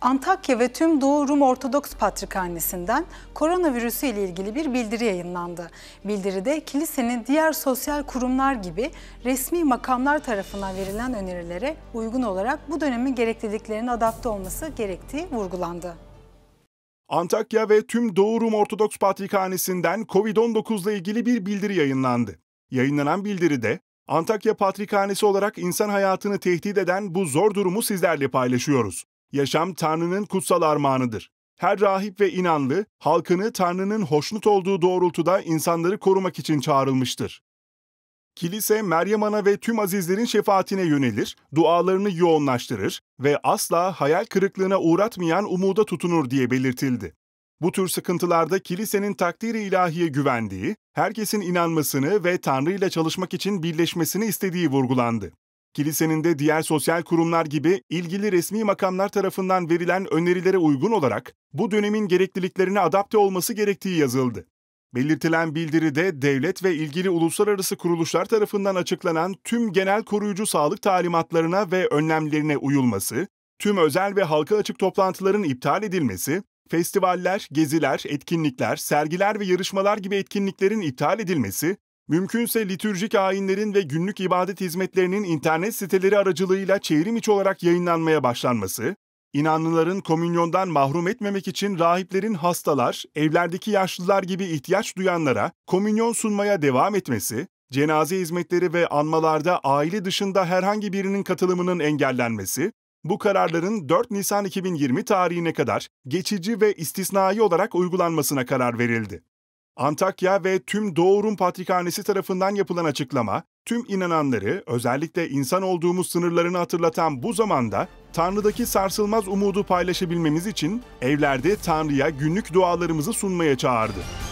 Antakya ve tüm Doğu Rum Ortodoks Patrikhanesi'nden koronavirüsü ile ilgili bir bildiri yayınlandı. Bildiride kilisenin diğer sosyal kurumlar gibi resmi makamlar tarafından verilen önerilere uygun olarak bu dönemin gerekliliklerine adapte olması gerektiği vurgulandı. Antakya ve tüm Doğu Rum Ortodoks Patrikhanesi'nden COVID-19 ile ilgili bir bildiri yayınlandı. Yayınlanan bildiride Antakya Patrikhanesi olarak insan hayatını tehdit eden bu zor durumu sizlerle paylaşıyoruz. Yaşam Tanrı'nın kutsal armağanıdır. Her rahip ve inanlı halkını Tanrı'nın hoşnut olduğu doğrultuda insanları korumak için çağrılmıştır. Kilise Meryem Ana ve tüm azizlerin şefaatine yönelir, dualarını yoğunlaştırır ve asla hayal kırıklığına uğratmayan umuda tutunur diye belirtildi. Bu tür sıkıntılarda kilisenin takdiri ilahiye güvendiği, herkesin inanmasını ve Tanrı ile çalışmak için birleşmesini istediği vurgulandı kilisenin de diğer sosyal kurumlar gibi ilgili resmi makamlar tarafından verilen önerilere uygun olarak bu dönemin gerekliliklerine adapte olması gerektiği yazıldı. Belirtilen bildiride devlet ve ilgili uluslararası kuruluşlar tarafından açıklanan tüm genel koruyucu sağlık talimatlarına ve önlemlerine uyulması, tüm özel ve halka açık toplantıların iptal edilmesi, festivaller, geziler, etkinlikler, sergiler ve yarışmalar gibi etkinliklerin iptal edilmesi, Mümkünse litürjik ayinlerin ve günlük ibadet hizmetlerinin internet siteleri aracılığıyla çevrim içi olarak yayınlanmaya başlanması, inanlıların komünyondan mahrum etmemek için rahiplerin hastalar, evlerdeki yaşlılar gibi ihtiyaç duyanlara komünyon sunmaya devam etmesi, cenaze hizmetleri ve anmalarda aile dışında herhangi birinin katılımının engellenmesi, bu kararların 4 Nisan 2020 tarihine kadar geçici ve istisnai olarak uygulanmasına karar verildi. Antakya ve tüm Doğu Rum Patrikhanesi tarafından yapılan açıklama, tüm inananları özellikle insan olduğumuz sınırlarını hatırlatan bu zamanda Tanrı'daki sarsılmaz umudu paylaşabilmemiz için evlerde Tanrı'ya günlük dualarımızı sunmaya çağırdı.